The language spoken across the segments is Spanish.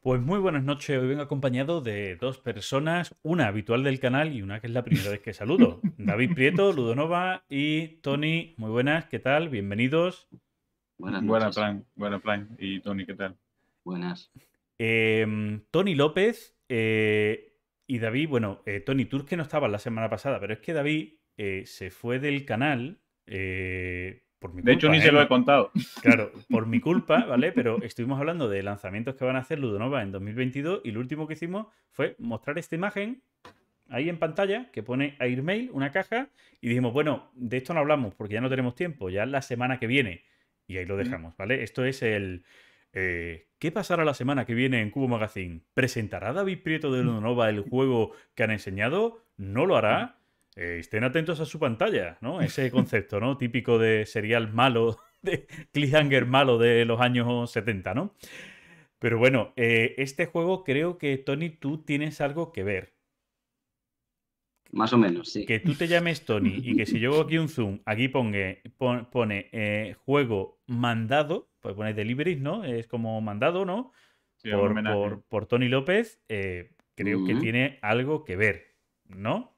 Pues muy buenas noches, hoy vengo acompañado de dos personas, una habitual del canal y una que es la primera vez que saludo. David Prieto, Ludonova y Tony, muy buenas, ¿qué tal? Bienvenidos. Buenas noches. Buenas, Frank, buenas, Frank Y Tony, ¿qué tal? Buenas. Em, Tony López eh, y David, bueno, eh, Tony Tony que no estaba la semana pasada, pero es que David eh, se fue del canal eh, por mi de hecho, ni se lo he contado. Claro, por mi culpa, ¿vale? Pero estuvimos hablando de lanzamientos que van a hacer Ludonova en 2022 y lo último que hicimos fue mostrar esta imagen ahí en pantalla que pone Airmail, una caja, y dijimos, bueno, de esto no hablamos porque ya no tenemos tiempo, ya la semana que viene. Y ahí lo dejamos, ¿vale? Esto es el ¿Qué pasará la semana que viene en Cubo Magazine? ¿Presentará David Prieto de Lunova el juego que han enseñado? ¿No lo hará? Eh, estén atentos a su pantalla, ¿no? Ese concepto, ¿no? Típico de serial malo, de cliffhanger malo de los años 70, ¿no? Pero bueno, eh, este juego creo que, Tony, tú tienes algo que ver. Más o menos, sí. Que tú te llames Tony y que si yo hago aquí un zoom, aquí pone eh, juego mandado, pues pone deliveries, ¿no? Es como mandado, ¿no? por, Tony López, eh, creo que tiene algo que ver, ¿no?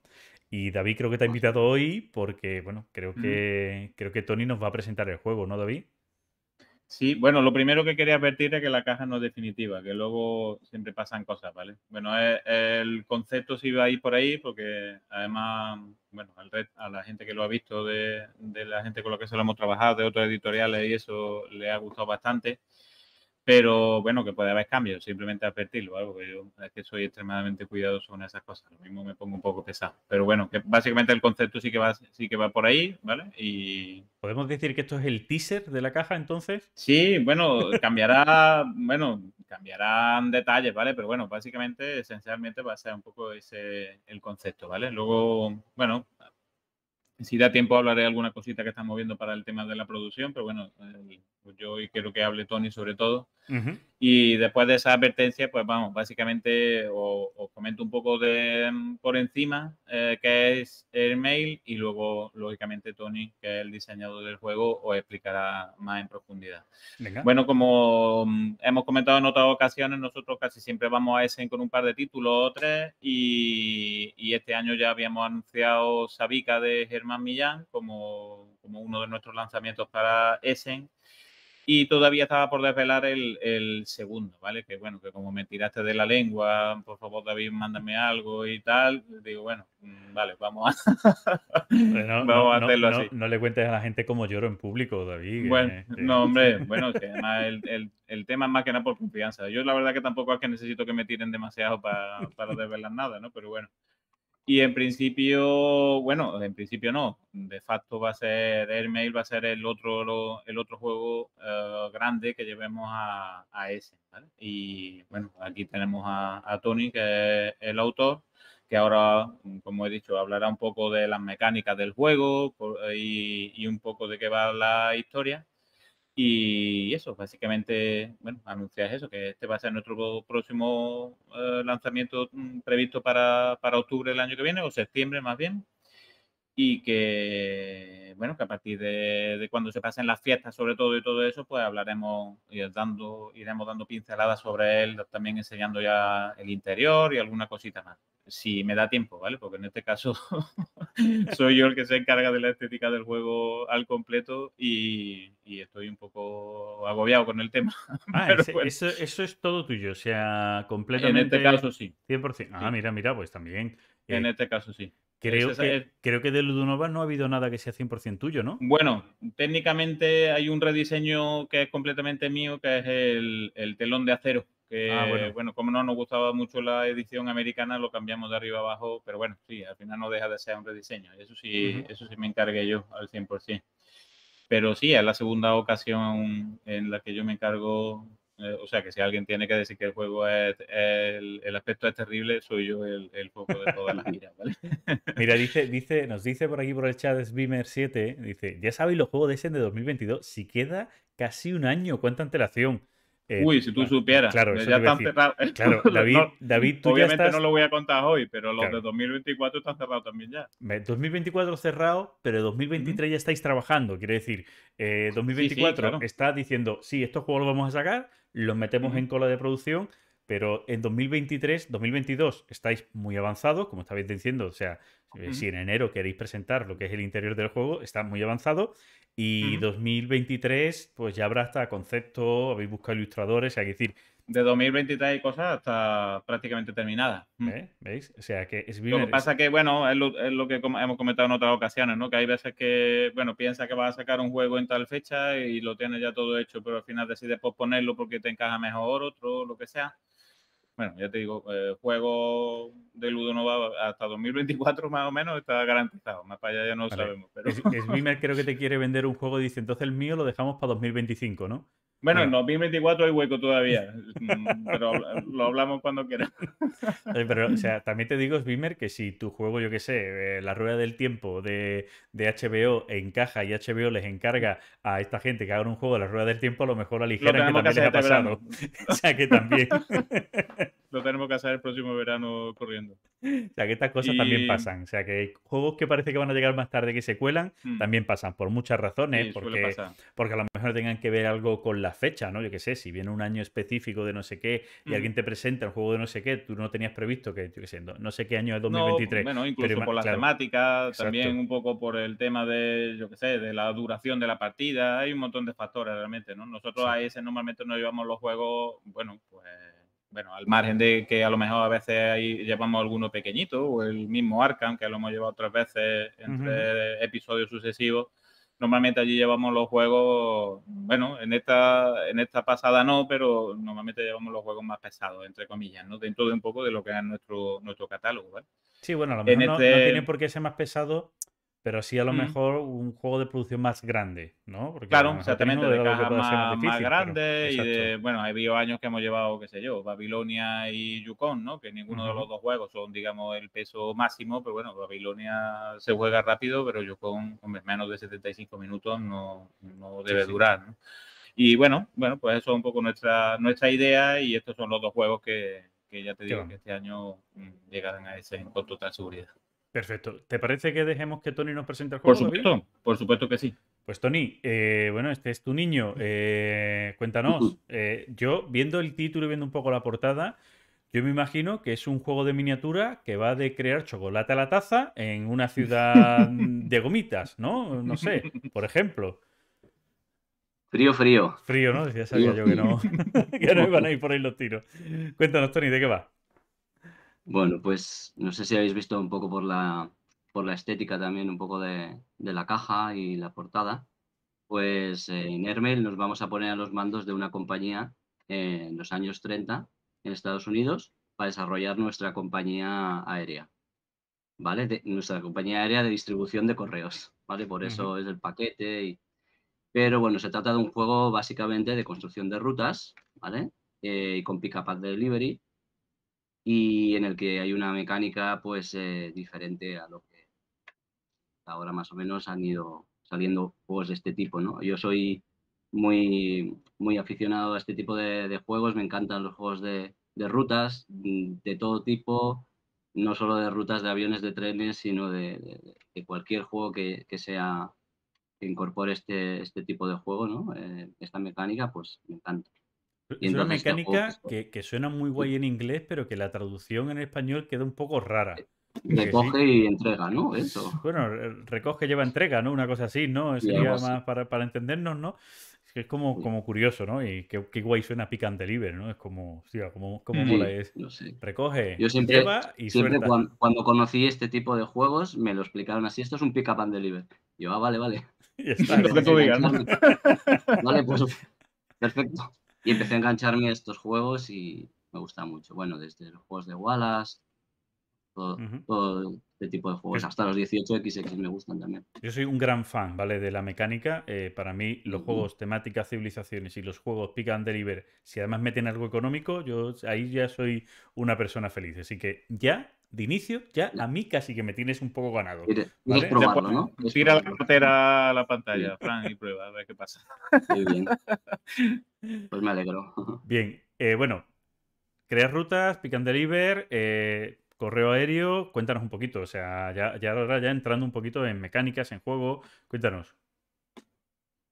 Y David creo que te ha invitado hoy porque, bueno, creo que, creo que Tony nos va a presentar el juego, ¿no, David? Sí, bueno, lo primero que quería advertir es que la caja no es definitiva, que luego siempre pasan cosas, ¿vale? Bueno, e, el concepto sí va a ir por ahí, porque además, bueno, al a la gente que lo ha visto, de, de, la gente con la que se lo hemos trabajado, de otras editoriales y eso, le ha gustado bastante pero bueno, que puede haber cambios, simplemente advertirlo, algo que yo es que soy extremadamente cuidadoso con esas cosas, lo mismo me pongo un poco pesado, pero bueno, que básicamente el concepto sí que va, sí que va por ahí, ¿vale? Y... ¿Podemos decir que esto es el teaser de la caja entonces? Sí, bueno, cambiará, bueno, cambiarán detalles, ¿vale? Pero bueno, básicamente, esencialmente va a ser un poco ese el concepto, ¿vale? Luego, bueno, si da tiempo hablaré de alguna cosita que estamos viendo para el tema de la producción, pero bueno, pues, yo y quiero que hable Tony sobre todo. Y después de esa advertencia, pues vamos, básicamente os, comento un poco de, mm, por encima que eh, qué es el mail y luego, lógicamente, Tony, que es el diseñador del juego, os explicará más en profundidad. Bueno, como mm, hemos comentado en otras ocasiones, nosotros casi siempre vamos a Essen con un par de títulos o tres y, este año ya habíamos anunciado Sabica de Germán Millán como, como uno de nuestros lanzamientos para Essen y todavía estaba por desvelar el, el, segundo, ¿vale? Que bueno, que como me tiraste de la lengua, por favor David, mándame algo y tal, digo, bueno, mm, vale, vamos a, no, hacerlo así. No, le cuentes a la gente cómo lloro en público, David. Bueno, no, hombre, bueno, que además el, el, el, tema es más que nada por confianza. Yo la verdad que tampoco es que necesito que me tiren demasiado para, para desvelar nada, ¿no? Pero bueno. Y en principio, bueno, en principio no. De facto va a ser mail va a ser el otro, el otro juego eh, grande que llevemos a, ese. Y bueno, aquí tenemos a, a Tony, que es el autor, que ahora, como he dicho, hablará un poco de las mecánicas del juego y, y un poco de qué va la historia. Y eso, básicamente, bueno, anuncias eso, que este va a ser nuestro próximo eh, lanzamiento mm, previsto para, para octubre del año que viene, o septiembre más bien y que, bueno, que a partir de, cuando se pasen las fiestas sobre todo y todo eso, pues hablaremos, y dando, iremos dando pinceladas sobre él, también enseñando ya el interior y alguna cosita más. Si me da tiempo, ¿vale? Porque en este caso soy yo el que se encarga de la estética del juego al completo y, estoy un poco agobiado con el tema. Ah, eso, eso, es todo tuyo, o sea, completamente. En este caso sí. 100%. Ah, mira, mira, pues también. En eh. este caso sí. Creo, que, eh, creo que de Ludonova no ha habido nada que sea 100% tuyo, ¿no? Bueno, técnicamente hay un rediseño que es completamente mío, que es el, telón de acero. Que, ah, bueno. como no nos gustaba mucho la edición americana, lo cambiamos de arriba abajo, pero bueno, sí, al final no deja de ser un rediseño. Eso sí, eso sí me encargué yo al 100%. Pero sí, es la segunda ocasión en la que yo me encargo eh, o sea, que si alguien tiene que decir que el juego es, el, aspecto es terrible, soy yo el, el foco de todas las miras, Mira, dice, dice, nos dice por aquí por el chat beamer 7 dice, ya sabéis los juegos de ese de 2022, si queda casi un año, cuánta antelación. Eh, Uy, si tú ah, supieras. ya están cerrados. Claro, David, tú Obviamente no lo voy a contar hoy, pero los de 2024 están cerrados también ya. 2024 cerrado, pero 2023 ya estáis trabajando. Quiere decir, 2024 eh, está diciendo, sí, estos juegos los vamos a sacar, los metemos en cola de producción pero en 2023, 2022 estáis muy avanzados, como estabais diciendo. O sea, eh, si en enero queréis presentar lo que es el interior del juego, está muy avanzado. Y 2023, pues ya habrá hasta concepto habéis buscado ilustradores, hay que decir. De 2023 y cosas hasta prácticamente terminada. ¿Eh? ¿Veis? O sea, que es bien. Lo que pasa es que, bueno, es lo, que hemos comentado en otras ocasiones, ¿no? Que hay veces que, bueno, piensa que vas a sacar un juego en tal fecha y lo tienes ya todo hecho, pero al final decides posponerlo porque te encaja mejor otro, lo que sea bueno, ya te digo, eh, juego de Ludo Nova hasta 2024 más o menos está garantizado. Más para allá ya no lo sabemos. Pero... Es, Mimer creo que te quiere vender un juego y dice, entonces el mío lo dejamos para 2025, ¿no? Bueno, en 2024 hay hueco todavía, mm, pero lo hablamos cuando quieras. Pero, o sea, también te digo, Bimmer, que si tu juego, yo qué sé, eh, La Rueda del Tiempo de, de, HBO encaja y HBO les encarga a esta gente que hagan un juego de La Rueda del Tiempo, a lo mejor la ligera que también les ha este pasado. o sea, que también. lo tenemos que hacer el próximo verano corriendo. O sea, que estas cosas también pasan. O sea, que juegos que parece que van a llegar más tarde que se cuelan, mm. también pasan por muchas razones. porque, porque a lo no tengan que ver algo con la fecha, ¿no? Yo qué sé, si viene un año específico de no sé qué y mm. alguien te presenta el juego de no sé qué, tú no tenías previsto que, yo qué sé, no, sé qué año es 2023. bueno, incluso por las temáticas, también un poco por el tema de, yo qué sé, de la duración de la partida, hay un montón de factores realmente, ¿no? Nosotros a ese normalmente nos llevamos los juegos, bueno, pues bueno, al margen de que a lo mejor a veces ahí llevamos alguno pequeñito, o el mismo Arkham, que lo hemos llevado otras veces entre episodios sucesivos, Normalmente allí llevamos los juegos, bueno, en esta, en esta pasada no, pero normalmente llevamos los juegos más pesados, entre comillas, ¿no? Dentro de un poco de lo que es nuestro, nuestro catálogo, Sí, bueno, a lo mejor no este tiene por qué ser más pesado pero sí a lo mm. mejor un juego de producción más grande, ¿no? Porque claro, exactamente, de caja más, difícil, más, grande y de, bueno, ha habido años que hemos llevado, qué sé yo, Babilonia y Yukon, ¿no? Que ninguno de los dos juegos son, digamos, el peso máximo, pero bueno, Babilonia se juega rápido, pero Yukon, con menos de 75 minutos no, debe durar, ¿no? Y bueno, bueno, pues eso es un poco nuestra, nuestra idea y estos son los dos juegos que, que ya te digo que este año mm, llegarán a ese con total seguridad. Perfecto. ¿Te parece que dejemos que Tony nos presente el juego? Por supuesto, por supuesto que sí. Pues Tony, eh, bueno, este es tu niño. Eh, cuéntanos, eh, yo viendo el título y viendo un poco la portada, yo me imagino que es un juego de miniatura que va de crear chocolate a la taza en una ciudad de gomitas, ¿no? No sé, por ejemplo. Frío, frío. Frío, ¿no? Decía sabía yo que no, que no iban a ir por ahí los tiros. Cuéntanos, Tony, ¿de qué va? Bueno, pues no sé si habéis visto un poco por la, estética también, un poco de, la caja y la portada. Pues eh, en hermel nos vamos a poner a los mandos de una compañía en los años 30 en Estados Unidos para desarrollar nuestra compañía aérea. ¿Vale? nuestra compañía aérea de distribución de correos. ¿Vale? Por eso es el paquete pero bueno, se trata de un juego básicamente de construcción de rutas, ¿vale? Eh, y con pick-up delivery, y en el que hay una mecánica pues eh, diferente a lo que ahora más o menos han ido saliendo juegos de este tipo, ¿no? Yo soy muy, muy aficionado a este tipo de, juegos, me encantan los juegos de, rutas mm, de todo tipo, no solo de rutas de aviones, de trenes, sino de, cualquier juego que, sea que incorpore este, este tipo de juego, ¿no? Eh, esta mecánica, pues me encanta es una mecánica que, suena muy guay en inglés, pero que la traducción en español queda un poco rara. Eh, recoge y entrega, ¿no? Eso. Bueno, eh, recoge, lleva entrega, ¿no? Una cosa así, ¿no? Sería más para, entendernos, ¿no? Es como, como curioso, ¿no? Y qué, guay suena pick and deliver, ¿no? Es como, hostia, como como mola es. Recoge, siempre, lleva y siempre Cuando, conocí este tipo de juegos, me lo explicaron así, esto es un pick up and deliver. Yo, ah, vale, vale. está, lo que tú digas, Vale, pues perfecto. Y empecé a engancharme a estos juegos y me gusta mucho. Bueno, desde los juegos de Wallace, todo, este tipo de juegos, hasta los 18XX me gustan también. Yo soy un gran fan, ¿vale? De la mecánica. Eh, para mí, los juegos temáticas, civilizaciones y los juegos pick and deliver, si además meten algo económico, yo ahí ya soy una persona feliz. Así que ya de inicio, ya a mí casi que me tienes un poco ganado. No es probarlo, ¿no? tira la carretera a la pantalla, Frank, y prueba, a ver qué pasa. Muy bien. Pues me alegro. Bien, eh, bueno, creas rutas, pick and deliver, eh, correo aéreo, cuéntanos un poquito, o sea, ya, ya entrando un poquito en mecánicas, en juego, cuéntanos.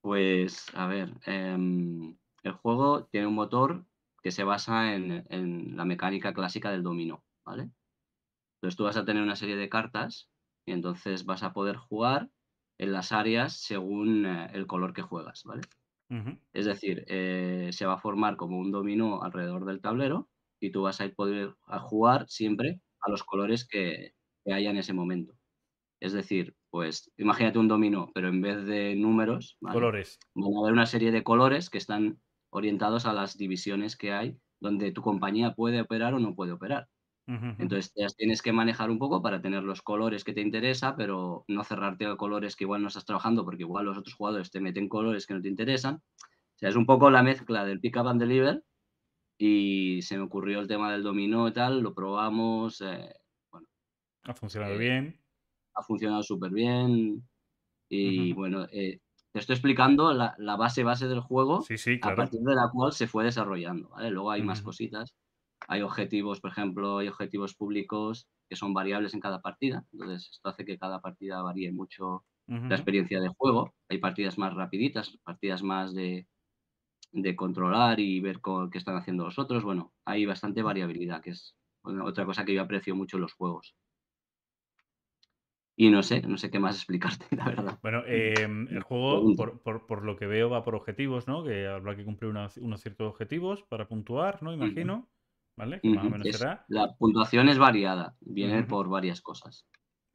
Pues, a ver, em, el juego tiene un motor que se basa en, en la mecánica clásica del dominó, ¿vale? Entonces tú vas a tener una serie de cartas y entonces vas a poder jugar en las áreas según eh, el color que juegas, ¿vale? Es decir, eh, se va a formar como un dominó alrededor del tablero y tú vas a poder jugar siempre a los colores que, haya en ese momento. Es decir, pues imagínate un dominó, pero en vez de números, colores. Van a haber una serie de colores que están orientados a las divisiones que hay donde tu compañía puede operar o no puede operar. Entonces ya tienes que manejar un poco para tener los colores que te interesa, pero no cerrarte a colores que igual no estás trabajando, porque igual los otros jugadores te meten colores que no te interesan. O sea, es un poco la mezcla del pick up and deliver y se me ocurrió el tema del dominó y tal, lo probamos. Eh, bueno, ha funcionado eh, bien. Ha funcionado súper bien. Y bueno, eh, te estoy explicando la, base base del juego a partir de la cual se fue desarrollando. Luego hay más cositas. Hay objetivos, por ejemplo, hay objetivos públicos que son variables en cada partida, entonces esto hace que cada partida varíe mucho la experiencia de juego. Hay partidas más rapiditas, partidas más de, de controlar y ver qué están haciendo los otros. Bueno, hay bastante variabilidad, que es otra cosa que yo aprecio mucho en los juegos. Y no sé, no sé qué más explicarte, la verdad. Bueno, em, el juego, por, por, lo que veo, va por objetivos, ¿no? Que habrá que cumplir unos ciertos objetivos para puntuar, ¿no? Imagino. ¿vale? La puntuación es variada, viene por varias cosas.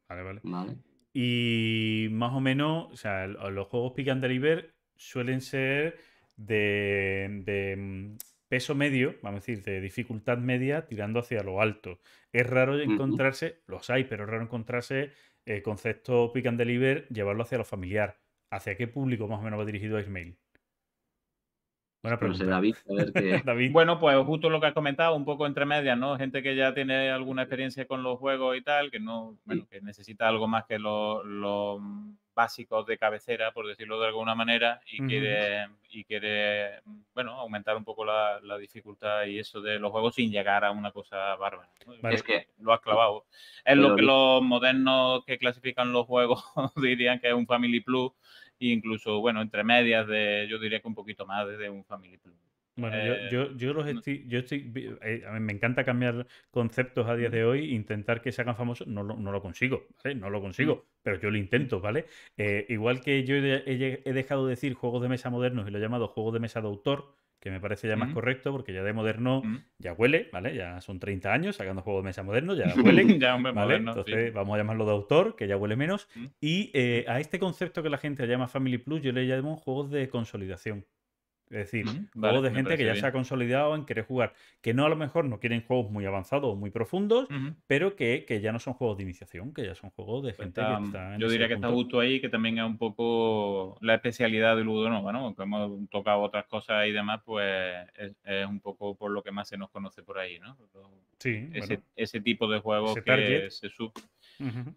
Vale, vale. Y más o menos, o sea, los juegos Pick and Deliver suelen ser de, mm, peso medio, vamos a decir, de dificultad media tirando hacia lo alto. Es raro encontrarse, los hay, pero es raro encontrarse el eh, concepto Pick and Deliver, llevarlo hacia lo familiar. ¿Hacia qué público más o menos va dirigido a Ismail? David, Bueno, pues justo lo que has comentado, un poco entre medias, ¿no? Gente que ya tiene alguna experiencia con los juegos y tal, que no, bueno, que necesita algo más que los básicos de cabecera, por decirlo de alguna manera, y quiere, y bueno, aumentar un poco la, dificultad y eso de los juegos sin llegar a una cosa bárbara. Es que lo has clavado. Es lo que los modernos que clasifican los juegos dirían que es un Family Plus, incluso, bueno, entre medias de, yo diría que un poquito más de un Family Bueno, yo, eh, los estoy, yo estoy, eh, me encanta cambiar conceptos a día de hoy, intentar que se hagan famosos, no lo, no lo consigo, ¿vale? No lo consigo, pero yo lo intento, ¿vale? Eh, igual que yo he, he, dejado de decir juegos de mesa modernos y lo he llamado juegos de mesa de autor, que me parece ya más mm. correcto, porque ya de moderno mm. ya huele, ¿vale? Ya son 30 años sacando juegos de mesa modernos, ya huele ya ¿vale? moderno, Entonces vamos a llamarlo de autor, que ya huele menos. Mm. Y eh, a este concepto que la gente llama Family Plus, yo le llamo juegos de consolidación. Es decir, juegos de gente que ya se ha consolidado en querer jugar, que no a lo mejor no quieren juegos muy avanzados o muy profundos, pero que, ya no son juegos de iniciación, que ya son juegos de pues gente que está... yo diría que está justo ahí, que también es un poco la especialidad de Ludo ¿no? Que hemos tocado otras cosas y demás, pues es, un poco por lo que más se nos conoce por ahí, ¿no? Sí, ese, tipo de juegos que se, sub,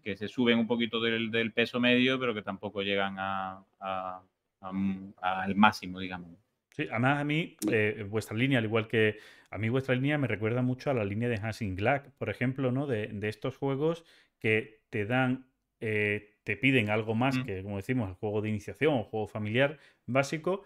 que se suben un poquito del, peso medio, pero que tampoco llegan a, al máximo, digamos. Sí, además a mí, eh, vuestra línea, al igual que a mí vuestra línea me recuerda mucho a la línea de Hansing Glack, por ejemplo, ¿no? De, estos juegos que te dan, eh, te piden algo más mm. que, como decimos, el juego de iniciación o juego familiar básico,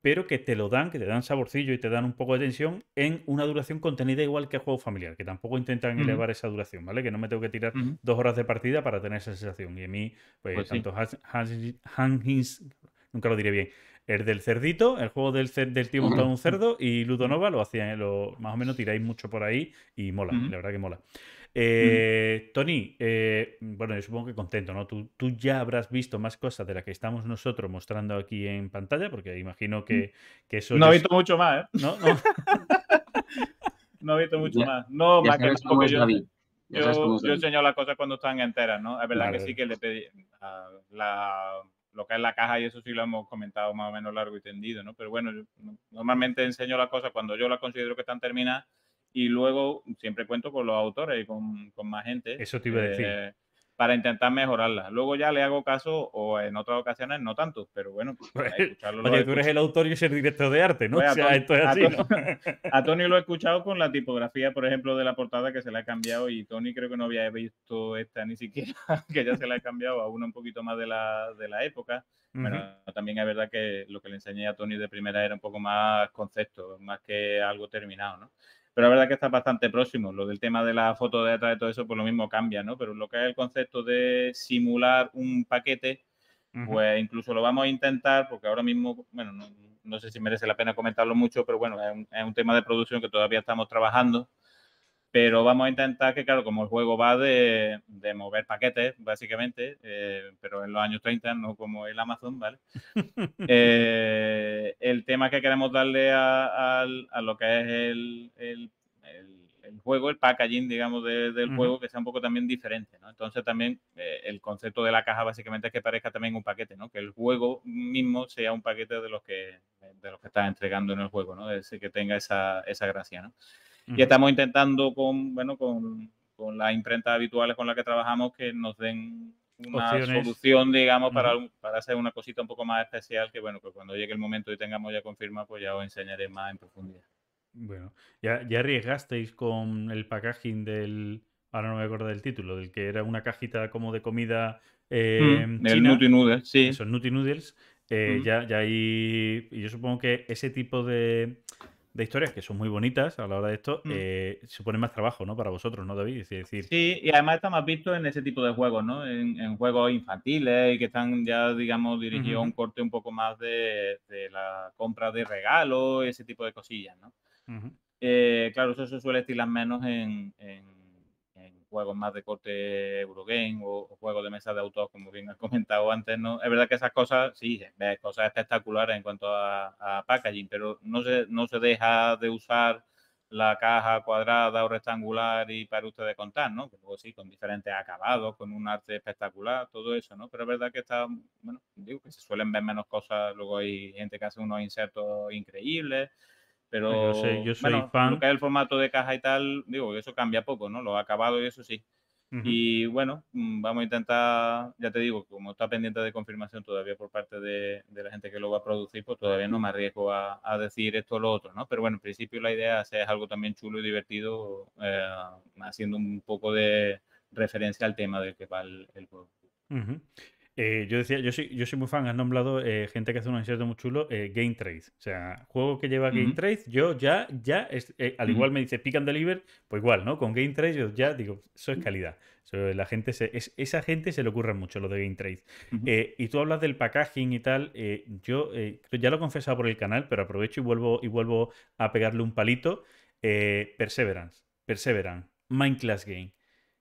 pero que te lo dan, que te dan saborcillo y te dan un poco de tensión en una duración contenida igual que el juego familiar, que tampoco intentan elevar esa duración, ¿vale? Que no me tengo que tirar dos horas de partida para tener esa sensación. Y a mí, pues, pues tanto nunca lo diré bien el del cerdito, el juego del, del tío montado un cerdo y Ludo Nova lo hacían, lo, más o menos tiráis mucho por ahí y mola, la verdad que mola. Eh, Tony, eh, bueno, yo supongo que contento, ¿no? Tú, ya habrás visto más cosas de las que estamos nosotros mostrando aquí en pantalla, porque imagino que, que eso. No he visto mucho más, ¿eh? No, no. he visto mucho más. No, más que porque yo, yo, yo, las cosas cuando están enteras, ¿no? Es verdad que sí que le pedí a la lo que es la caja y eso sí lo hemos comentado más o menos largo y tendido, ¿no? Pero bueno, normalmente enseño las cosas cuando yo la considero que están terminadas y luego siempre cuento con los autores y con, con más gente. Eso te iba a decir. Eh, para intentar mejorarla. Luego ya le hago caso o en otras ocasiones no tanto, pero bueno, pues, pues tú eres el autor y es el director de arte, ¿no? Pues, o sea, esto es así. A Tony, ¿no? a lo he escuchado con la tipografía, por ejemplo, de la portada que se le ha cambiado y Tony creo que no había visto esta ni siquiera, que ya se la ha cambiado a una un poquito más de la, de la época. Bueno, también es verdad que lo que le enseñé a Tony de primera era un poco más concepto, más que algo terminado, ¿no? pero la verdad que está bastante próximo. Lo del tema de la foto detrás de todo eso, pues lo mismo cambia, ¿no? Pero lo que es el concepto de simular un paquete, pues incluso lo vamos a intentar, porque ahora mismo, bueno, no, sé si merece la pena comentarlo mucho, pero bueno, es un, es un tema de producción que todavía estamos trabajando pero vamos a intentar que, claro, como el juego va de, mover paquetes, básicamente, eh, pero en los años 30, no como el Amazon, ¿vale? Eh, el tema que queremos darle a, lo que es el, juego, el packaging, digamos, del juego, que sea un poco también diferente, ¿no? Entonces también eh, el concepto de la caja básicamente es que parezca también un paquete, ¿no? Que el juego mismo sea un paquete de los que, de los que estás entregando en el juego, ¿no? Ese que tenga esa, esa gracia, ¿no? Y estamos intentando con, bueno, con, con las imprentas habituales con las que trabajamos que nos den una solución, digamos, para, para hacer una cosita un poco más especial que, bueno, que cuando llegue el momento y tengamos ya confirmado, pues ya os enseñaré más en profundidad. Bueno, ya, ya arriesgasteis con el packaging del, ahora no me acuerdo del título, del que era una cajita como de comida eh, mm, El Nutty Noodles, sí. Esos Nutty Noodles. Eh, ya, ya ahí, yo supongo que ese tipo de, de historias que son muy bonitas a la hora de esto, mm. eh, supone más trabajo, ¿no? Para vosotros, ¿no, David? decir... Sí, y además está más visto en ese tipo de juegos, ¿no? En, juegos infantiles y que están ya, digamos, dirigidos a un corte un poco más de, la compra de regalos, ese tipo de cosillas, ¿no? Eh, claro, eso se suele estilar menos en juegos más de corte Eurogame o, juegos de mesa de autos, como bien has comentado antes, ¿no? Es verdad que esas cosas, sí, es cosas espectaculares en cuanto a, packaging, pero no se, no se deja de usar la caja cuadrada o rectangular y para ustedes contar, ¿no? Que luego sí, con diferentes acabados, con un arte espectacular, todo eso, ¿no? Pero es verdad que está, bueno, digo que se suelen ver menos cosas, luego hay gente que hace unos insertos increíbles, pues Pero yo, soy el formato de caja y tal, digo, eso cambia poco, ¿no? Lo ha acabado y eso sí. Y bueno, mm, vamos a intentar, ya te digo, como está pendiente de confirmación todavía por parte de, la gente que lo va a producir, pues todavía no me arriesgo a, decir esto o lo otro, ¿no? Pero bueno, en principio la idea es algo también chulo y divertido, eh, haciendo un poco de referencia al tema del que va el, producto. juego. Eh, yo decía, yo soy, yo soy muy fan, has nombrado eh, gente que hace unos inserto muy chulo, eh, Game Trade. O sea, juego que lleva Game Trade, yo ya, ya, es, al igual me dice Pick and Deliver, pues igual, ¿no? Con Game Trade yo ya digo, eso es calidad. la gente esa gente se le ocurre mucho lo de Game Trade. y tú hablas del packaging y tal, yo ya lo he confesado por el canal, pero aprovecho y vuelvo, y vuelvo a pegarle un palito. Perseverance, Perseverance, Mind Class Game.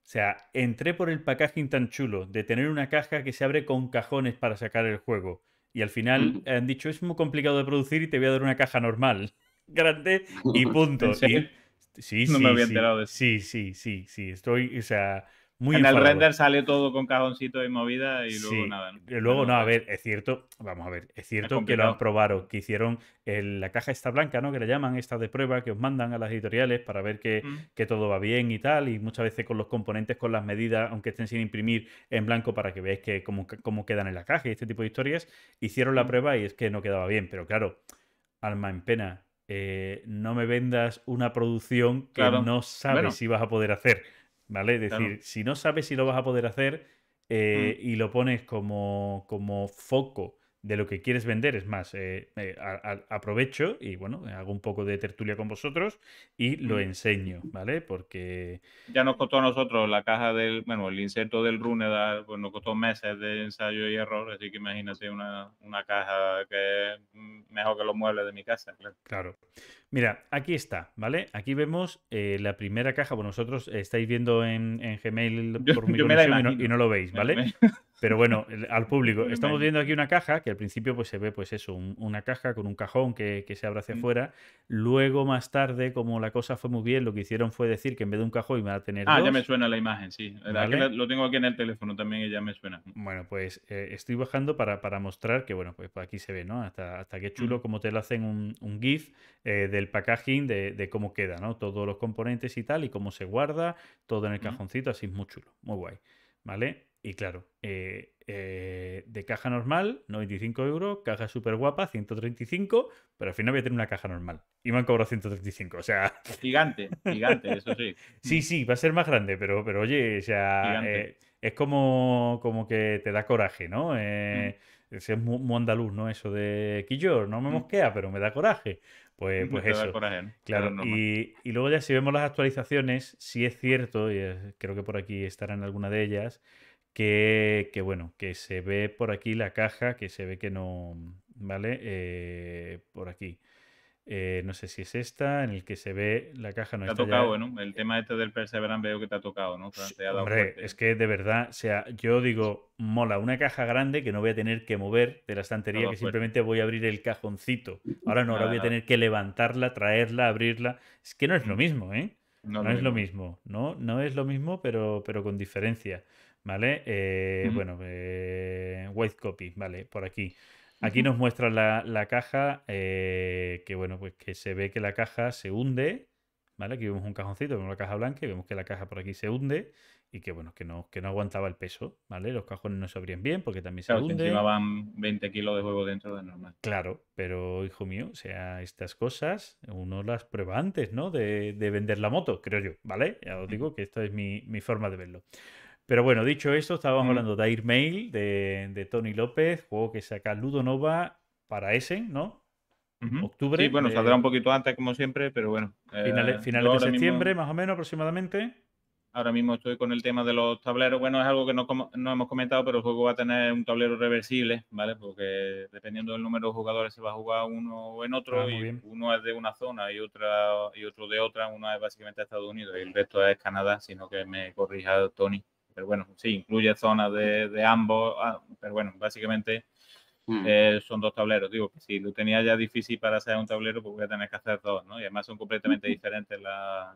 O sea, entré por el packaging tan chulo de tener una caja que se abre con cajones para sacar el juego. Y al final han dicho, es muy complicado de producir y te voy a dar una caja normal, grande y punto. Sí, no me había enterado de eso. Sí, sí, sí, sí. Estoy, o sea, en el render sale todo con cajoncito y movida y luego nada. Y luego no, a ver, es cierto, vamos a ver, es cierto que lo han probado, que hicieron eh, la caja esta blanca, ¿no? Que le llaman esta de prueba, que os mandan a las editoriales para ver mm. que, todo va bien y tal, y muchas veces con los componentes, con las medidas, aunque estén sin imprimir en blanco para que veáis que cómo, quedan en la caja y este tipo de historias, hicieron la mm. prueba y es que no quedaba bien, pero claro, alma en pena, eh, no me vendas una producción que no sabes si vas a poder hacer. ¿vale? Es decir, si no sabes si lo vas a poder hacer eh, mm. y lo pones como foco de lo que quieres vender. Es más, eh, eh, aprovecho y bueno, hago un poco de tertulia con vosotros y lo enseño, ¿vale? Porque... Ya nos costó a nosotros la caja del, bueno, el inserto del Runedal, pues nos costó meses de ensayo y error, así que imagínate una, una caja que mejor que los muebles de mi casa, claro. Mira, aquí está, ¿vale? Aquí vemos eh, la primera caja. Bueno, vosotros estáis viendo en, Gmail por mi y no, lo veis, ¿vale? Pero bueno, al público, estamos viendo aquí una caja que al principio pues se ve pues eso, una caja con un cajón que, se abre hacia mm. afuera. Luego más tarde, como la cosa fue muy bien, lo que hicieron fue decir que en vez de un cajón iba a tener Ah, ya me suena la imagen, sí. lo tengo aquí en el teléfono también y ya me suena. Mm. Bueno, pues eh, estoy bajando para, mostrar que, bueno, pues aquí se ve, ¿no? Hasta, hasta qué chulo mm. como te lo hacen un, un GIF eh, del packaging, de, cómo queda, ¿no? Todos los componentes y tal, y cómo se guarda, todo en el cajoncito, así es muy chulo, muy guay. ¿Vale? Y claro, eh, eh, de caja normal, 95 euros, caja súper guapa, 135, pero al final voy a tener una caja normal. Y me han cobrado 135, o sea... Gigante, gigante, eso sí. sí, sí, va a ser más grande, pero, pero oye, o sea, eh, es como, como que te da coraje, ¿no? Mm. Ese Es muy, andaluz, ¿no? Eso de yo no me mm. mosquea, pero me da coraje. Pues, mm, pues eso. Claro, y, y, luego ya si vemos las actualizaciones, sí es cierto, y creo que por aquí estarán alguna de ellas, que, bueno, que se ve por aquí la caja, que se ve que no, ¿vale? Eh, por aquí. Eh, no sé si es esta, en el que se ve la caja. No te ha tocado, bueno El tema este del Perseverance veo que te ha tocado, ¿no? Hombre, es que de verdad, o sea, yo digo, mola, una caja grande que no voy a tener que mover de la estantería, que simplemente voy a abrir el cajoncito. Ahora no, ahora voy a tener que levantarla, traerla, abrirla. Es que no es lo mm. mismo, ¿eh? No, es lo mismo, ¿no? No es lo mismo, pero, pero con diferencia, ¿vale? Eh, bueno, eh, white copy, ¿vale? Por aquí. Aquí nos muestra la, la caja, eh, que bueno, pues que se ve que la caja se hunde, ¿vale? Aquí vemos un cajoncito, vemos la caja blanca y vemos que la caja por aquí se hunde y que bueno, que no, que no aguantaba el peso, ¿vale? Los cajones no se abrían bien porque también se claro, llevaban 20 kilos de juego dentro de normal. Claro, pero hijo mío, o sea, estas cosas uno las prueba antes, ¿no? De, vender la moto, creo yo, ¿vale? Ya os digo que esta es mi, forma de verlo. Pero bueno, dicho esto, estábamos hablando de Airmail, de, de Tony López, juego que saca Ludonova para ese ¿no? Octubre. Sí, bueno, eh, saldrá un poquito antes, como siempre, pero bueno. Eh, finales, de septiembre, más o menos, aproximadamente. Ahora mismo estoy con el tema de los tableros. Bueno, es algo que no, hemos comentado, pero el juego va a tener un tablero reversible, ¿vale? Porque dependiendo del número de jugadores se va a jugar uno o en otro ah, y uno es de una zona y otra y otro de otra. Uno es básicamente Estados Unidos y el resto es Canadá, sino que me corrija Tony. Pero bueno, sí, incluye zonas de, ambos, ah, pero bueno, básicamente Mm. Eh, son dos tableros. Digo que si lo tenía ya difícil para hacer un tablero, pues voy a tener que hacer dos, ¿no? Y además son completamente diferentes la,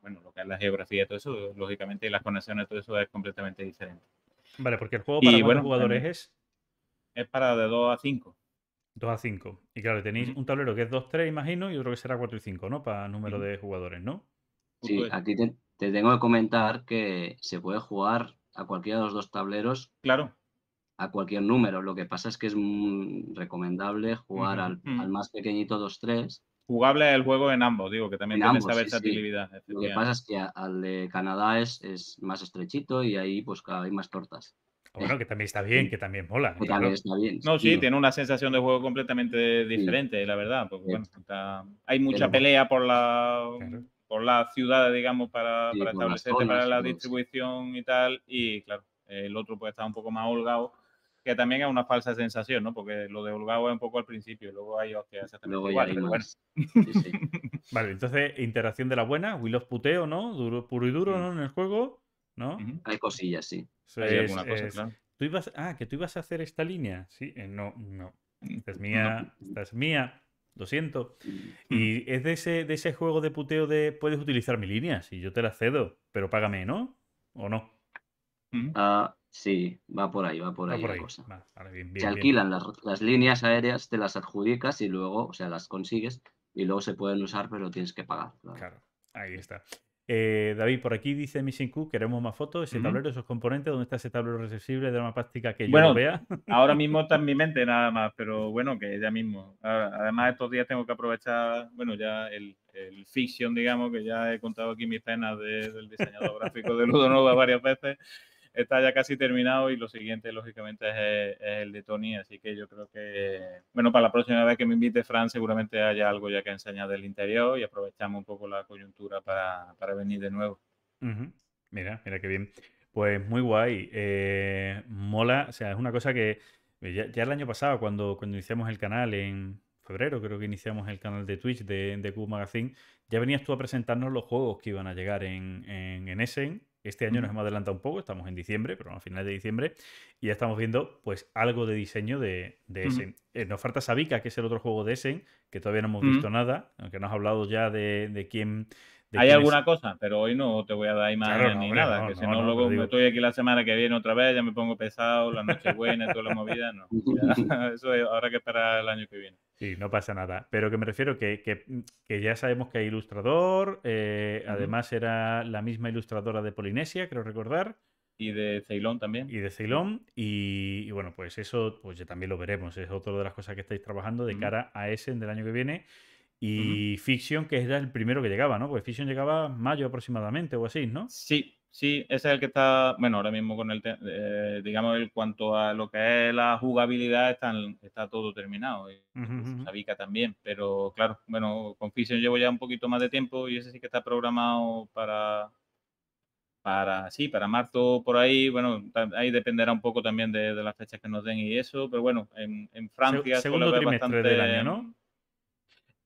lo que es la geografía y todo eso, lógicamente, y las conexiones, todo eso es completamente diferente. Vale, porque el juego para los jugadores es. Es para de 2 a 5. 2 a 5. Y claro, tenéis un tablero que es 2-3, imagino, y otro que será 4 y 5, ¿no? Para número de jugadores, ¿no? Sí, aquí te tengo que comentar que se puede jugar a cualquiera de los dos tableros. Claro cualquier número. Lo que pasa es que es recomendable jugar mm. al, más pequeñito 2-3. Jugable el juego en ambos, digo, que también tiene esa versatilidad. Lo que pasa es que al de Canadá es, es más estrechito y ahí pues hay más tortas. Bueno, que también está bien, que también mola. ¿eh? No, sí, tiene una sensación de juego completamente diferente, la verdad. Porque, bueno, Hay mucha pelea por la, por la ciudad, digamos, para, para para la distribución y tal. Y claro, el otro puede estar un poco más holgado que también es una falsa sensación, ¿no? Porque lo de un poco al principio luego hay hostias igual, bueno. Vale, entonces, interacción de la buena, Will of puteo, ¿no? Duro, puro y duro, ¿no? En el juego, ¿no? Hay cosillas, sí. hay alguna cosa, claro. Ah, que tú ibas a hacer esta línea, ¿sí? Eh, no, no. Esta es mía, esta es mía. Lo siento. Mm. Y es de ese, de ese juego de puteo de puedes utilizar mi línea, si yo te la cedo, pero págame, ¿no? ¿O no? Ah... Sí, va por ahí, va por ahí. Cosa. se alquilan las, líneas aéreas, te las adjudicas y luego, o sea, las consigues y luego se pueden usar, pero tienes que pagar. Claro, ahí está. Eh, David, por aquí dice Missing Q, queremos más fotos, ese tablero, esos componentes, donde está ese tablero reversible de una práctica que yo bueno, vea? ahora mismo está en mi mente nada más, pero bueno, que ya mismo. Además, estos días tengo que aprovechar, bueno, ya el, el fiction, digamos, que ya he contado aquí mis escena del diseñador gráfico de Ludonova varias veces está ya casi terminado y lo siguiente, lógicamente, es, el de Tony. Así que yo creo que, bueno, para la próxima vez que me invite Fran, seguramente haya algo ya que enseñar del interior y aprovechamos un poco la coyuntura para, venir de nuevo. Mira, mira qué bien. Pues muy guay. Eh, mola, o sea, es una cosa que eh, ya, el año pasado, cuando, cuando iniciamos el canal en febrero, creo que iniciamos el canal de Twitch de, de Q Magazine, ya venías tú a presentarnos los juegos que iban a llegar en, en Essen este año nos hemos adelantado un poco, estamos en diciembre, pero a finales de diciembre, y ya estamos viendo pues algo de diseño de, Essen. Eh, nos falta Sabika, que es el otro juego de Essen, que todavía no hemos visto nada, aunque nos has hablado ya de, quién... Hay alguna cosa, pero hoy no te voy a dar imágenes ni nada, que si no, luego estoy aquí la semana que viene otra vez, ya me pongo pesado, la noche buena, toda la movida, no. eso habrá que esperar el año que viene. Sí, no pasa nada. Pero que me refiero que, mm, ya sabemos que hay ilustrador. Eh, además, era la misma ilustradora de Polinesia, creo recordar. Y de Ceilón también. Y de Ceilón. Y, bueno, pues eso pues ya también lo veremos. Es otra de las cosas que estáis trabajando de cara a Essen del año que viene. Y Fiction, que era el primero que llegaba, ¿no? Pues Fiction llegaba mayo aproximadamente o así, ¿no? Sí, Sí, ese es el que está, bueno, ahora mismo con el, tema, eh, digamos, en cuanto a lo que es la jugabilidad, está, está todo terminado. Y Sabica también, pero claro, bueno, con Fission llevo ya un poquito más de tiempo y ese sí que está programado para, para, sí, para marzo por ahí, bueno, ahí dependerá un poco también de, las fechas que nos den y eso, pero bueno, en, Francia Se, suele bastante... Del año, ¿no?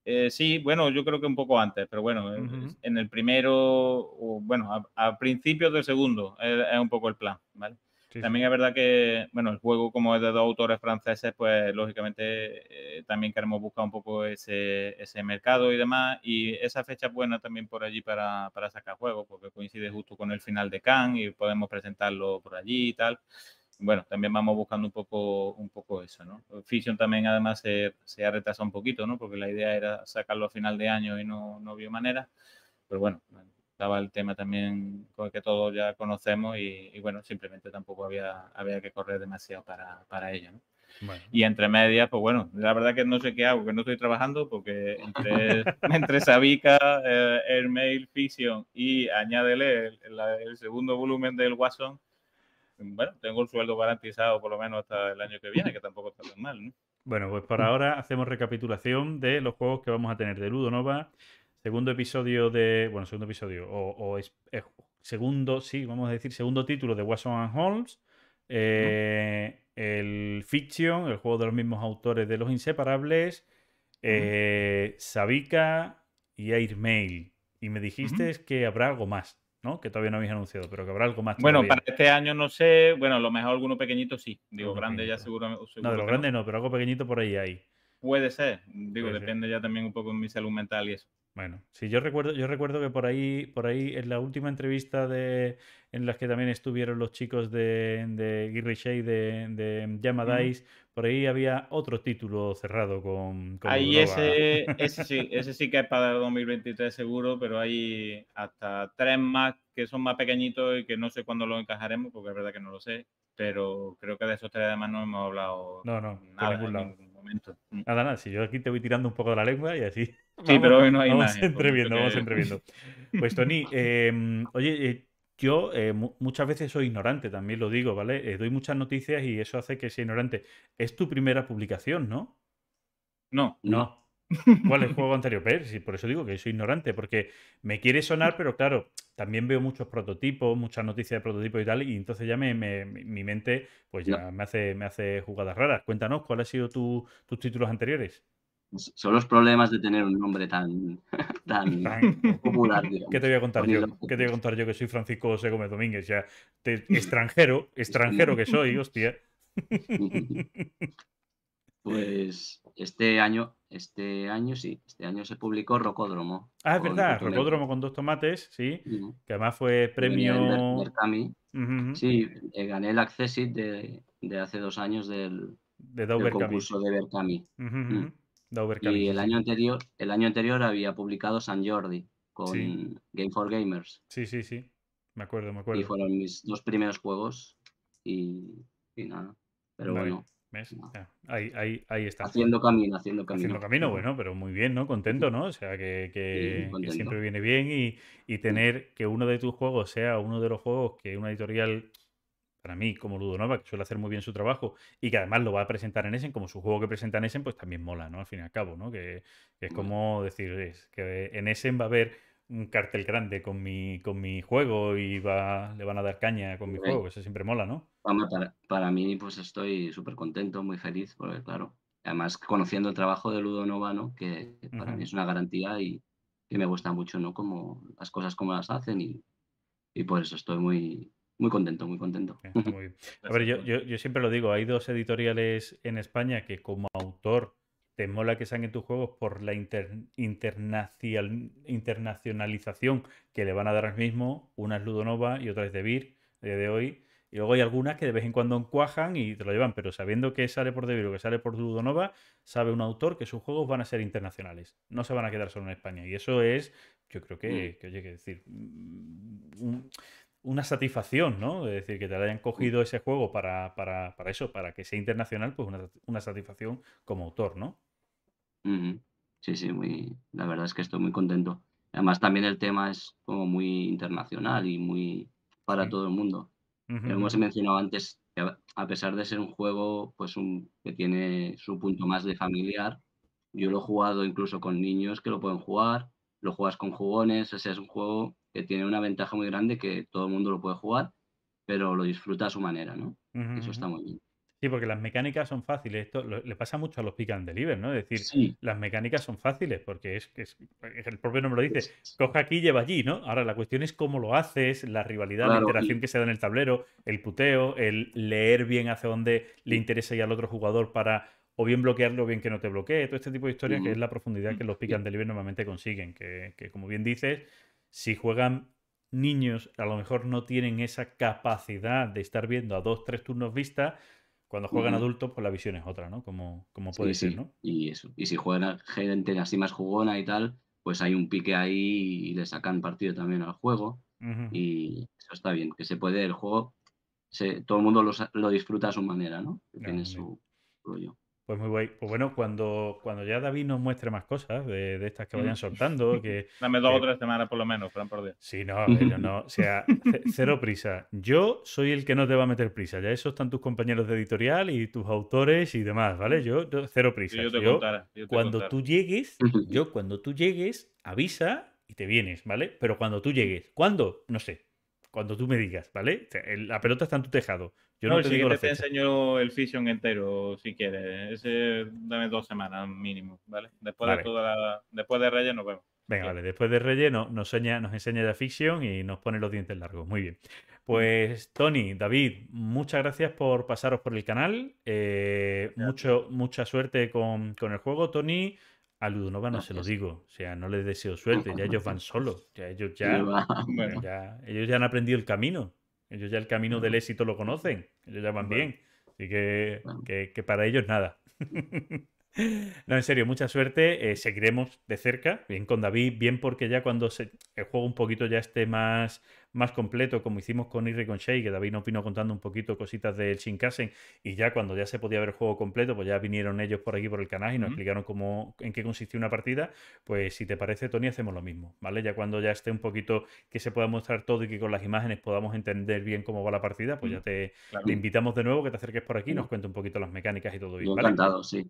Eh, sí, bueno, yo creo que un poco antes, pero bueno, en el primero, bueno, a, principios del segundo es, un poco el plan, ¿vale? También es verdad que, bueno, el juego como es de dos autores franceses, pues lógicamente eh, también queremos buscar un poco ese, mercado y demás, y esa fecha es buena también por allí para, para sacar juegos, porque coincide justo con el final de Cannes y podemos presentarlo por allí y tal bueno, también vamos buscando un poco, un poco eso, ¿no? Fission también además se, se, ha retrasado un poquito, ¿no? Porque la idea era sacarlo a final de año y no, no vio manera, pero bueno, estaba el tema también con que todos ya conocemos y, bueno, simplemente tampoco había, había que correr demasiado para, para ello, ¿no? Y entre medias, pues bueno, la verdad que no sé qué hago, que no estoy trabajando porque entre, entre Sabica, eh, Airmail, Fission y añádele el, segundo volumen del Watson, bueno, tengo el sueldo garantizado por lo menos hasta el año que viene, que tampoco está tan mal, ¿no? Bueno, pues para ahora hacemos recapitulación de los juegos que vamos a tener de Ludo Nova, segundo episodio de, bueno, segundo episodio, o, eh, segundo, sí, vamos a decir, segundo título de Watson and Holmes, eh, el Fiction, el juego de los mismos autores de Los Inseparables, eh, y Airmail. Y me dijiste que habrá algo más. Que todavía no habéis anunciado, pero que habrá algo más. Bueno, para este año no sé, bueno, a lo mejor alguno pequeñito sí, digo grande ya seguro, no, de lo grande no. pero algo pequeñito por ahí hay. Puede ser, digo, depende ya también un poco de mi salud mental y eso. Bueno, sí, yo recuerdo, yo recuerdo que por ahí, por ahí, en la última entrevista de, en la que también estuvieron los chicos de, de de, de Yamadais, por ahí había otro título cerrado con. con ahí ese, ese, sí, ese sí que es para 2023 seguro, pero hay hasta tres más que son más pequeñitos y que no sé cuándo los encajaremos, porque es verdad que no lo sé. Pero creo que de esos tres además no hemos hablado no, no, nada en momento. Mm. Nada, nada, si yo aquí te voy tirando un poco de la lengua y así. Sí, pero hoy no hay Vamos entreviendo, vamos entreviendo. Pues Tony, em, oye, eh, yo eh, muchas veces soy ignorante, también lo digo, ¿vale? Eh, doy muchas noticias y eso hace que sea ignorante. Es tu primera publicación, ¿no? No. No. ¿Cuál es el juego anterior? Pero, sí, por eso digo que soy ignorante, porque me quiere sonar, pero claro, también veo muchos prototipos, muchas noticias de prototipos y tal, y entonces ya me, mi mente pues ya me, hace, me hace jugadas raras. Cuéntanos, ¿cuáles han sido tus títulos anteriores? Son los problemas de tener un nombre tan, tan, popular. Digamos. ¿Qué te voy a contar yo? ¿Qué te voy a contar yo que soy Francisco José Domínguez? Ya, extranjero, extranjero que soy, hostia. Pues este año, este año sí, este año se publicó Rocódromo. Ah, es verdad, Rocódromo con dos tomates, sí, que además fue premio. Sí, eh, gané el Accessit de, hace dos años del, del concurso de Berkami. Mm. Y el año anterior, el año anterior había publicado San Jordi con Game for Gamers. Sí, sí, sí. Me acuerdo, me acuerdo. Y fueron mis dos primeros juegos y, y nada. Pero bueno. Ahí, está. Haciendo camino, haciendo camino. Haciendo camino, bueno, pero muy bien, ¿no? Contento, ¿no? O sea, que, siempre viene bien y, tener que uno de tus juegos sea uno de los juegos que una editorial para mí, como Ludonova, que suele hacer muy bien su trabajo y que además lo va a presentar en Essen, como su juego que presenta en Essen, pues también mola, ¿no? Al fin y al cabo, ¿no? Que, es como decir, es que en Essen va a haber un cartel grande con mi, con mi juego y va, le van a dar caña con mi juego, eso siempre mola, ¿no? Para, para mí, pues estoy súper contento, muy feliz, porque claro, además conociendo el trabajo de Ludo Nova, ¿no? que, para mí es una garantía y que me gusta mucho, ¿no? Como las cosas como las hacen y, y por eso estoy muy, muy contento, muy contento. A ver, yo, yo, siempre lo digo, hay dos editoriales en España que como autor te mola que sean en tus juegos por la internacionalización que le van a dar al mismo, una es Ludonova y otra es DeVir día eh, de hoy. Y luego hay algunas que de vez en cuando encuajan y te lo llevan, pero sabiendo que sale por DeVir o que sale por Ludonova, sabe un autor que sus juegos van a ser internacionales, no se van a quedar solo en España. Y eso es, yo creo que, mm. que oye, que decir, mm, un, una satisfacción, ¿no? Es decir, que te hayan cogido mm. ese juego para, para, para eso, para que sea internacional, pues una, satisfacción como autor, ¿no? Sí, sí, muy, la verdad es que estoy muy contento. Además, también el tema es como muy internacional y muy para todo el mundo. Como hemos mencionado antes a pesar de ser un juego pues un, que tiene su punto más de familiar, yo lo he jugado incluso con niños que lo pueden jugar, lo juegas con jugones, o es un juego tiene una ventaja muy grande que todo el mundo lo puede jugar, pero lo disfruta a su manera, ¿no? Eso está muy bien. Sí, porque las mecánicas son fáciles. Esto le pasa mucho a los pick and deliver, ¿no? Es decir, las mecánicas son fáciles porque es, es el propio nombre lo dice. Coge aquí y lleva allí, ¿no? Ahora la cuestión es cómo lo haces, la rivalidad, la interacción que se da en el tablero, el puteo, el leer bien hacia dónde le interesa ya al otro jugador para o bien bloquearlo o bien que no te bloquee. Todo este tipo de historias que es la profundidad que los pick and deliver normalmente consiguen. Que, que como bien dices, si juegan niños, a lo mejor no tienen esa capacidad de estar viendo a dos, tres turnos vista. Cuando juegan adultos, pues la visión es otra, ¿no? Como, como puede ser, ¿no? Y eso. Y si juegan gente así más jugona y tal, pues hay un pique ahí y le sacan partido también al juego. Y eso está bien, que se puede, el juego, se, todo el mundo lo, lo disfruta a su manera, ¿no? Tiene su rollo. Pues muy guay. Pues bueno, cuando, cuando ya David nos muestre más cosas de, estas que vayan mm. soltando. Que, Dame dos o tres semanas por lo menos, Fran, por Dios. Sí, no, no. O sea, cero prisa. Yo soy el que no te va a meter prisa. Ya eso están tus compañeros de editorial y tus autores y demás, ¿vale? Yo, cero prisa. Yo cuando tú llegues, yo cuando tú llegues, avisa y te vienes, ¿vale? Pero cuando tú llegues, ¿cuándo? No sé. Cuando tú me digas, ¿vale? La pelota está en tu tejado. Yo no, el te te enseño el Fiction entero si quieres. dame dos semanas mínimo, ¿vale? Después de toda después de Reyes nos vemos. Venga, vale, después de Reyes nos, enseña, nos enseña la Fiction y nos pone los dientes largos. Muy bien. Pues Tony, David, muchas gracias por pasaros por el canal. Eh, mucho, mucha suerte con, el juego, Tony. A Ludonova no se lo digo, o sea, no les deseo suerte, ya ellos van solos, ellos ya, ellos ya han aprendido el camino, ellos ya el camino del éxito lo conocen, ellos ya van bien. Así que, para ellos nada. No, en serio, mucha suerte. Eh, seguiremos de cerca, bien con David, bien porque ya cuando se, el juego un poquito ya esté más, más completo, como hicimos con y con Shea, que David nos vino contando un poquito cositas del Shinkansen, y ya cuando ya se podía ver el juego completo, pues ya vinieron ellos por aquí por el canal y nos explicaron cómo, en qué consistía una partida. Pues si te parece, Tony, hacemos lo mismo, ¿vale? Ya cuando ya esté un poquito que se pueda mostrar todo y que con las imágenes podamos entender bien cómo va la partida, pues ya te, invitamos de nuevo que te acerques por aquí y nos cuente un poquito las mecánicas y todo. Bien, Encantado, sí.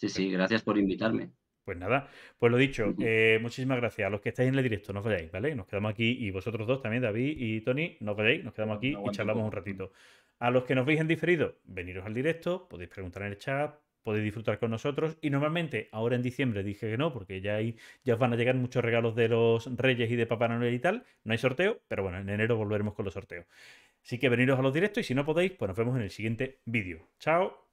Sí, sí, gracias por invitarme. Pues nada, pues lo dicho, eh, muchísimas gracias a los que estáis en el directo, no vayáis, ¿vale? Nos quedamos aquí y vosotros dos también, David y Tony, no vayáis, nos quedamos aquí y charlamos un ratito. A los que nos veis en diferido, veniros al directo, podéis preguntar en el chat, podéis disfrutar con nosotros y normalmente ahora en diciembre dije que no porque ya hay, ya os van a llegar muchos regalos de los Reyes y de Papá Noel y tal, no hay sorteo, pero bueno, en enero volveremos con los sorteos. Así que veniros a los directos y si no podéis, pues nos vemos en el siguiente vídeo. Chao.